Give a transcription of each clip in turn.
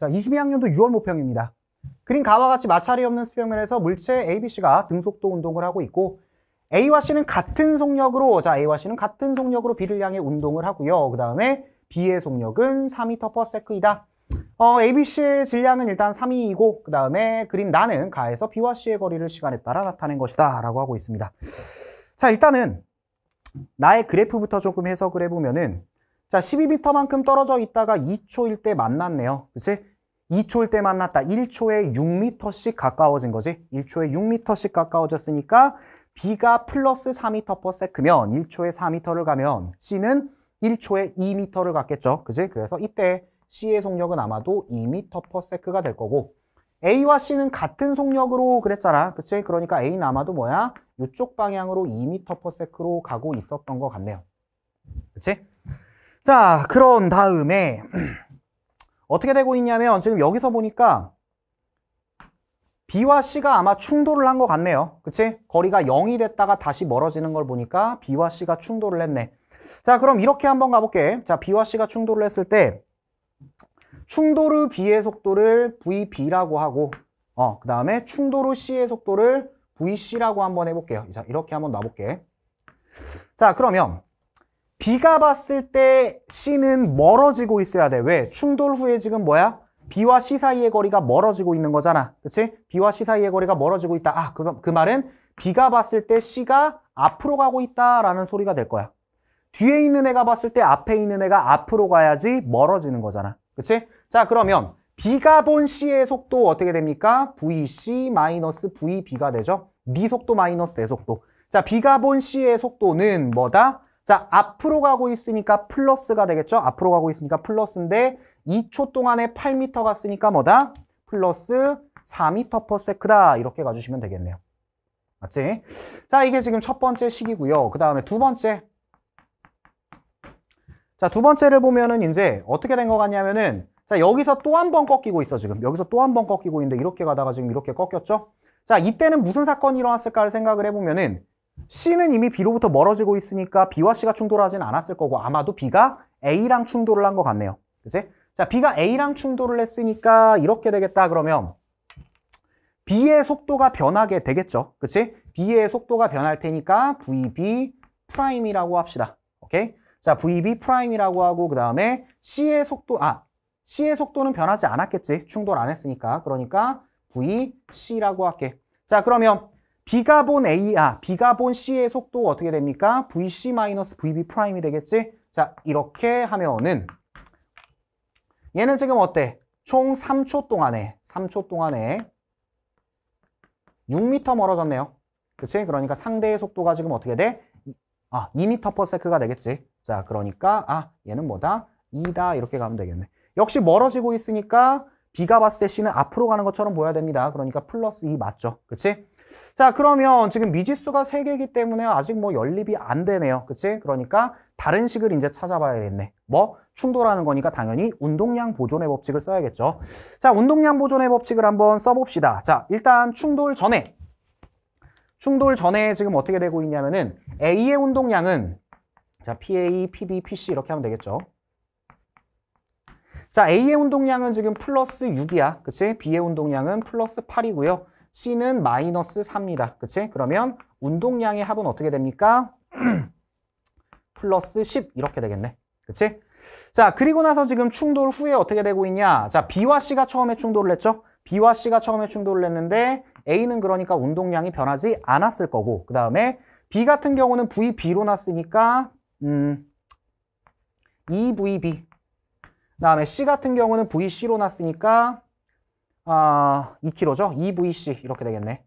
자, 22학년도 6월 모평입니다. 그림 가와 같이 마찰이 없는 수평면에서 물체 ABC가 등속도 운동을 하고 있고 A와 C는 같은 속력으로 자 A와 C는 같은 속력으로 B를 향해 운동을 하고요. 그 다음에 B의 속력은 4m/s이다. 어, ABC의 질량은 일단 3이고 그 다음에 그림 나는 가에서 B와 C의 거리를 시간에 따라 나타낸 것이다 라고 하고 있습니다. 자 일단은 나의 그래프부터 조금 해석을 해보면은 자, 12m만큼 떨어져 있다가 2초일 때 만났네요. 그치? 2초일 때 만났다. 1초에 6m씩 가까워진 거지. 1초에 6m씩 가까워졌으니까 B가 플러스 4m/s면 1초에 4m를 가면 C는 1초에 2m를 갔겠죠. 그치 그래서 이때 C의 속력은 아마도 2m/s가 될 거고 A와 C는 같은 속력으로 그랬잖아. 그치? 그러니까 A는 아마도 뭐야? 이쪽 방향으로 2m/s로 가고 있었던 것 같네요. 그치? 자, 그런 다음에 어떻게 되고 있냐면 지금 여기서 보니까 B와 C가 아마 충돌을 한 것 같네요. 그치? 거리가 0이 됐다가 다시 멀어지는 걸 보니까 B와 C가 충돌을 했네. 자, 그럼 이렇게 한번 가볼게. 자, B와 C가 충돌을 했을 때 충돌 후 B의 속도를 VB라고 하고 어, 그 다음에 충돌 후 C의 속도를 VC라고 한번 해볼게요. 자, 이렇게 한번 놔볼게. 자, 그러면 B가 봤을 때 C는 멀어지고 있어야 돼. 왜? 충돌 후에 지금 뭐야? B와 C 사이의 거리가 멀어지고 있는 거잖아. 그치? B와 C 사이의 거리가 멀어지고 있다. 아, 그, 그 말은 B가 봤을 때 C가 앞으로 가고 있다라는 소리가 될 거야. 뒤에 있는 애가 봤을 때 앞에 있는 애가 앞으로 가야지 멀어지는 거잖아. 그치? 자, 그러면 B가 본 C의 속도 어떻게 됩니까? VC 마이너스 VB가 되죠? 네 속도 마이너스 내 속도. 자, B가 본 C의 속도는 뭐다? 자, 앞으로 가고 있으니까 플러스가 되겠죠? 앞으로 가고 있으니까 플러스인데 2초 동안에 8m 갔으니까 뭐다? 플러스 4m p e s 다 이렇게 가주시면 되겠네요. 맞지? 자, 이게 지금 첫 번째 식이고요. 그 다음에 두 번째. 자, 두 번째를 보면은 이제 어떻게 된 것 같냐면은 자, 여기서 또 한 번 꺾이고 있어, 지금. 여기서 또 한 번 꺾이고 있는데 이렇게 가다가 지금 이렇게 꺾였죠? 자, 이때는 무슨 사건이 일어났을까를 생각을 해보면은 C는 이미 B로부터 멀어지고 있으니까 B와 C가 충돌하진 않았을 거고 아마도 B가 A랑 충돌을 한 것 같네요. 그치? 자, B가 A랑 충돌을 했으니까 이렇게 되겠다 그러면 B의 속도가 변하게 되겠죠. 그치? B의 속도가 변할 테니까 VB 프라임이라고 합시다. 오케이? 자, VB 프라임이라고 하고 그 다음에 C의 속도, 아, C의 속도는 변하지 않았겠지. 충돌 안 했으니까. 그러니까 VC라고 할게. 자, 그러면 비가본 A, 아, 비가본 C의 속도 어떻게 됩니까? VC-VB 이 프라임이 되겠지? 자, 이렇게 하면은 얘는 지금 어때? 총 3초 동안에, 3초 동안에 6m 멀어졌네요. 그치? 그러니까 상대의 속도가 지금 어떻게 돼? 아, 2m/s가 되겠지. 자, 그러니까 아, 얘는 뭐다? 2다 이렇게 가면 되겠네. 역시 멀어지고 있으니까 비가 봤을 때 C는 앞으로 가는 것처럼 보여야 됩니다. 그러니까 플러스 2 맞죠. 그치? 자, 그러면 지금 미지수가 3개이기 때문에 아직 뭐 연립이 안 되네요. 그치? 그러니까 다른 식을 이제 찾아봐야겠네. 뭐? 충돌하는 거니까 당연히 운동량 보존의 법칙을 써야겠죠. 자, 운동량 보존의 법칙을 한번 써봅시다. 자, 일단 충돌 전에 충돌 전에 지금 어떻게 되고 있냐면은 A의 운동량은 자, PA, PB, PC 이렇게 하면 되겠죠. 자, A의 운동량은 지금 플러스 6이야. 그치? B의 운동량은 플러스 8이고요. C는 마이너스 3입니다. 그치? 그러면 운동량의 합은 어떻게 됩니까? 플러스 10 이렇게 되겠네. 그치? 자, 그리고 나서 지금 충돌 후에 어떻게 되고 있냐? 자, B와 C가 처음에 충돌을 했죠? B와 C가 처음에 충돌을 했는데 A는 그러니까 운동량이 변하지 않았을 거고 그 다음에 B 같은 경우는 VB로 났으니까 음, EVB 그 다음에 C 같은 경우는 VC로 났으니까 아, 2kg죠? 2VC e 이렇게 되겠네.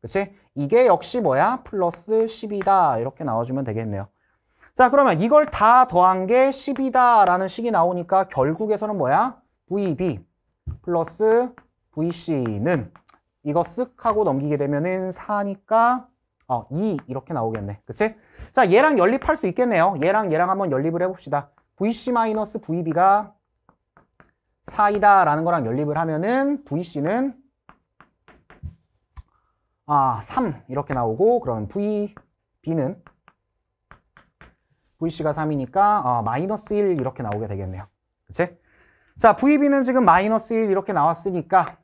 그치? 이게 역시 뭐야? 플러스 10이다. 이렇게 나와주면 되겠네요. 자, 그러면 이걸 다 더한 게 10이다라는 식이 나오니까 결국에서는 뭐야? VB 플러스 VC는 이거 쓱 하고 넘기게 되면은 4니까 어, 2 e 이렇게 나오겠네. 그치? 자, 얘랑 연립할 수 있겠네요. 얘랑 얘랑 한번 연립을 해봅시다. VC 마이너스 VB가 4이다 라는 거랑 연립을 하면은 VC는 아, 3 이렇게 나오고 그럼 VB는 VC가 3이니까 어, 마이너스 1 이렇게 나오게 되겠네요. 그치? 자, VB는 지금 마이너스 1 이렇게 나왔으니까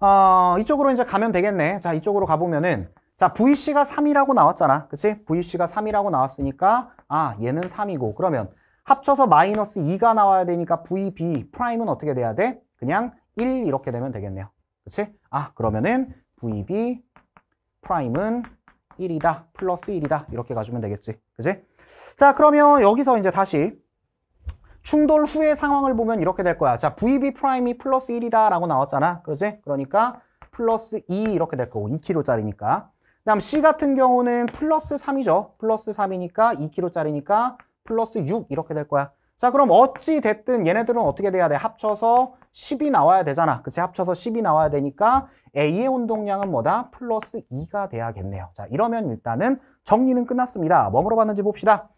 어, 이쪽으로 이제 가면 되겠네. 자, 이쪽으로 가보면은 자, VC가 3이라고 나왔잖아. 그치? VC가 3이라고 나왔으니까 아, 얘는 3이고 그러면 합쳐서 마이너스 2가 나와야 되니까 VB 프라임은 어떻게 돼야 돼? 그냥 1 이렇게 되면 되겠네요. 그렇지? 아 그러면은 VB 프라임은 1이다. 플러스 1이다. 이렇게 가주면 되겠지. 그치자 그러면 여기서 이제 다시 충돌 후의 상황을 보면 이렇게 될 거야. 자 VB 프라임이 플러스 1이다 라고 나왔잖아. 그러지? 그러니까 플러스 2 이렇게 될 거고 2kg짜리니까. 그 다음 C 같은 경우는 플러스 3이죠. 플러스 3이니까 2kg짜리니까 플러스 6 이렇게 될 거야. 자 그럼 어찌 됐든 얘네들은 어떻게 돼야 돼? 합쳐서 10이 나와야 되잖아. 그치? 합쳐서 10이 나와야 되니까 A의 운동량은 뭐다? 플러스 2가 돼야겠네요. 자 이러면 일단은 정리는 끝났습니다. 뭐 물어봤는지 봅시다.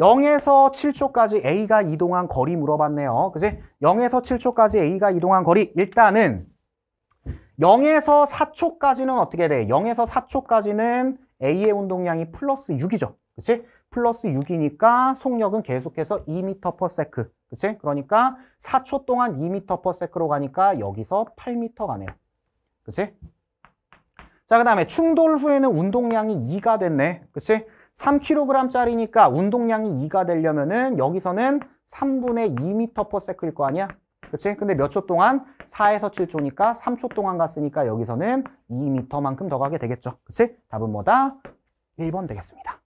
0에서 7초까지 A가 이동한 거리 물어봤네요. 그치? 0에서 7초까지 A가 이동한 거리 일단은 0에서 4초까지는 어떻게 돼? 0에서 4초까지는 A의 운동량이 플러스 6이죠. 그치? 플러스 6이니까 속력은 계속해서 2m/s. 그치? 그러니까 4초 동안 2m/s로 가니까 여기서 8m 가네요. 그치? 자, 그 다음에 충돌 후에는 운동량이 2가 됐네. 그치? 3kg짜리니까 운동량이 2가 되려면은 여기서는 3분의 2m/s일 거 아니야? 그치? 근데 몇 초 동안? 4에서 7초니까 3초 동안 갔으니까 여기서는 2m만큼 더 가게 되겠죠. 그치? 답은 뭐다? 1번 되겠습니다.